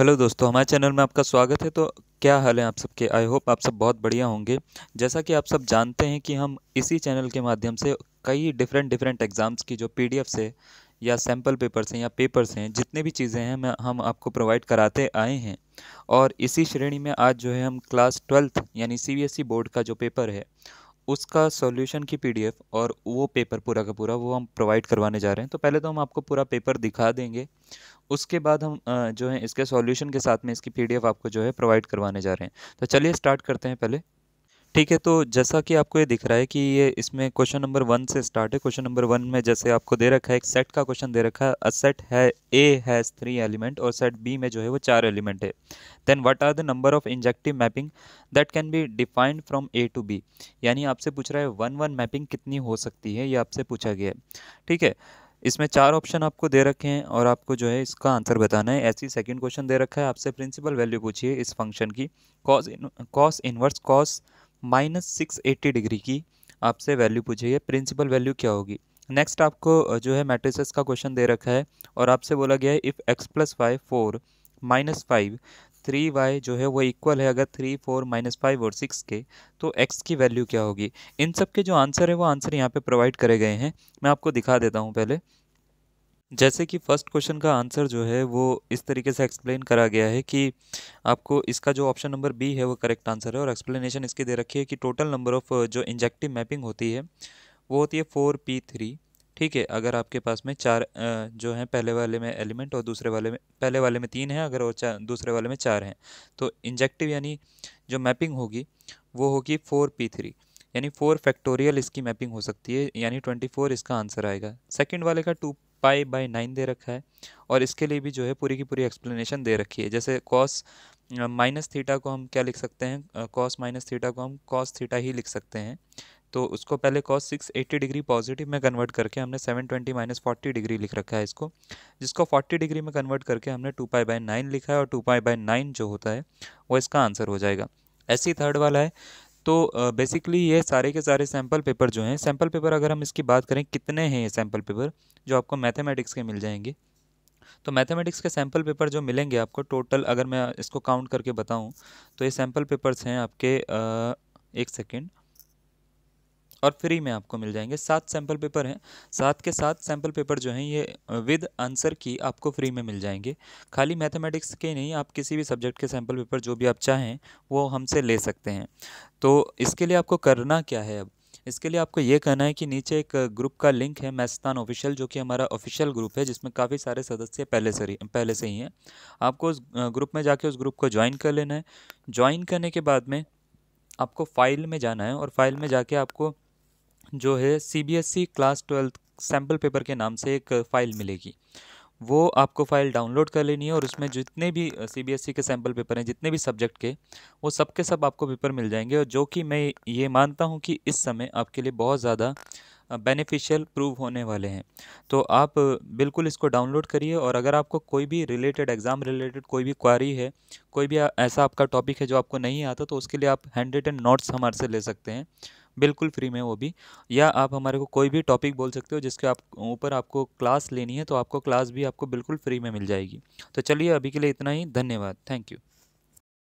hello दोस्तों हमारे channel में आपका स्वागत है तो क्या हाल है आप सबके आई होप आप सब बहुत बढ़िया होंगे जैसा कि आप सब जानते हैं कि हम इसी चैनल के माध्यम से कई डिफरेंट डिफरेंट एग्ज़ाम्स की जो पी से या सैम्पल पेपर से या पेपर से जितने भी चीज़ें हैं हम आपको प्रोवाइड कराते आए हैं और इसी श्रेणी में आज जो है हम क्लास ट्वेल्थ यानी सी बोर्ड e का जो पेपर है उसका सॉल्यूशन की पीडीएफ और वो पेपर पूरा का पूरा वो हम प्रोवाइड करवाने जा रहे हैं तो पहले तो हम आपको पूरा पेपर दिखा देंगे उसके बाद हम जो है इसके सॉल्यूशन के साथ में इसकी पीडीएफ आपको जो है प्रोवाइड करवाने जा रहे हैं तो चलिए स्टार्ट करते हैं पहले ठीक है तो जैसा कि आपको ये दिख रहा है कि ये इसमें क्वेश्चन नंबर वन से स्टार्ट है क्वेश्चन नंबर वन में जैसे आपको दे रखा है एक सेट का क्वेश्चन दे रखा है अ सेट है ए हैज़ थ्री एलिमेंट और सेट बी में जो है वो चार एलिमेंट है then what are the number of injective mapping that can be defined from A to B यानी आपसे पूछ रहा है वन वन मैपिंग कितनी हो सकती है ये आपसे पूछा गया है ठीक है इसमें चार ऑप्शन आपको दे रखे हैं और आपको जो है इसका आंसर बताना है ऐसी सेकंड क्वेश्चन दे रखा है आपसे प्रिंसिपल वैल्यू पूछिए इस फंक्शन की cos in cos inverse cos minus six eighty degree की आपसे वैल्यू पूछी है प्रिंसिपल वैल्यू क्या होगी नेक्स्ट आपको जो है मैट्रिसेस का क्वेश्चन दे रखा है और आपसे बोला गया है if x plus y four minus five three y जो है वो इक्वल है अगर थ्री फोर माइनस फाइव और सिक्स के तो एक्स की वैल्यू क्या होगी इन सब के जो आंसर है वो आंसर यहाँ पे प्रोवाइड करे गए हैं मैं आपको दिखा देता हूँ पहले जैसे कि फ़र्स्ट क्वेश्चन का आंसर जो है वो इस तरीके से एक्सप्लेन करा गया है कि आपको इसका जो ऑप्शन नंबर बी है वो करेक्ट आंसर है और एक्सप्लेनेशन इसकी दे रखी है कि टोटल नंबर ऑफ़ जो इंजेक्टिव मैपिंग होती है वो होती है फोर पी थ्री ठीक है अगर आपके पास में चार uh, जो हैं पहले वाले में एलिमेंट और दूसरे वाले में पहले वाले में तीन हैं अगर और दूसरे वाले में चार हैं तो इंजेक्टिव यानी जो मैपिंग होगी वो होगी फोर पी थ्री यानी फोर फैक्टोरियल इसकी मैपिंग हो सकती है यानी ट्वेंटी फोर इसका आंसर आएगा सेकेंड वाले का टू पाई बाय नाइन दे रखा है और इसके लिए भी जो है पूरी की पूरी एक्सप्लेनेशन दे रखी है जैसे कॉस माइनस थीटा को हम क्या लिख सकते हैं कॉस माइनस थीटा को हम कॉस थीटा ही लिख सकते हैं तो उसको पहले cos six eighty degree positive में कन्वर्ट करके हमने seven twenty minus forty degree लिख रखा है इसको जिसको फोर्टी डिग्री में कन्वर्ट करके हमने टू पाई बाई नाइन लिखा है और टू पाई बाई नाइन जो होता है वो इसका आंसर हो जाएगा ऐसी थर्ड वाला है तो बेसिकली ये सारे के सारे सैम्पल पेपर जो हैं सैम्पल पेपर अगर हम इसकी बात करें कितने हैं ये सैम्पल पेपर जो आपको मैथमेटिक्स के मिल जाएंगे तो मैथमेटिक्स के सैम्पल पेपर जो मिलेंगे आपको टोटल अगर मैं इसको काउंट करके बताऊं तो ये सैम्पल पेपर्स हैं आपके आ, एक सेकेंड और फ्री में आपको मिल जाएंगे सात सैम्पल पेपर हैं सात के सात सैम्पल पेपर जो हैं ये विद आंसर की आपको फ्री में मिल जाएंगे खाली मैथमेटिक्स के नहीं आप किसी भी सब्जेक्ट के सैम्पल पेपर जो भी आप चाहें वो हमसे ले सकते हैं तो इसके लिए आपको करना क्या है अब इसके लिए आपको ये कहना है कि नीचे एक ग्रुप का लिंक है मैस्तान ऑफिशियल जो कि हमारा ऑफिशियल ग्रुप है जिसमें काफ़ी सारे सदस्य पहले से पहले से ही हैं आपको उस ग्रुप में जाके उस ग्रुप को ज्वाइन कर लेना है ज्वाइन करने के बाद में आपको फाइल में जाना है और फाइल में जाके आपको जो है CBSE class twelfth sample paper के नाम से एक फ़ाइल मिलेगी वो आपको फ़ाइल डाउनलोड कर लेनी है और उसमें जितने भी सीबीएसई e के सैम्पल पेपर हैं जितने भी सब्जेक्ट के वो सब के सब आपको पेपर मिल जाएंगे और जो कि मैं ये मानता हूँ कि इस समय आपके लिए बहुत ज़्यादा बेनिफिशियल प्रूव होने वाले हैं तो आप बिल्कुल इसको डाउनलोड करिए और अगर आपको कोई भी रिलेटेड एग्ज़ाम रिलेटेड कोई भी क्वारी है कोई भी ऐसा आपका टॉपिक है जो आपको नहीं आता तो उसके लिए आप हैंड रिटन नोट्स हमारे से ले सकते हैं बिल्कुल फ्री में वो भी या आप हमारे को कोई भी टॉपिक बोल सकते हो जिसके आप ऊपर आपको क्लास लेनी है तो आपको क्लास भी आपको बिल्कुल फ्री में मिल जाएगी तो चलिए अभी के लिए इतना ही धन्यवाद थैंक यू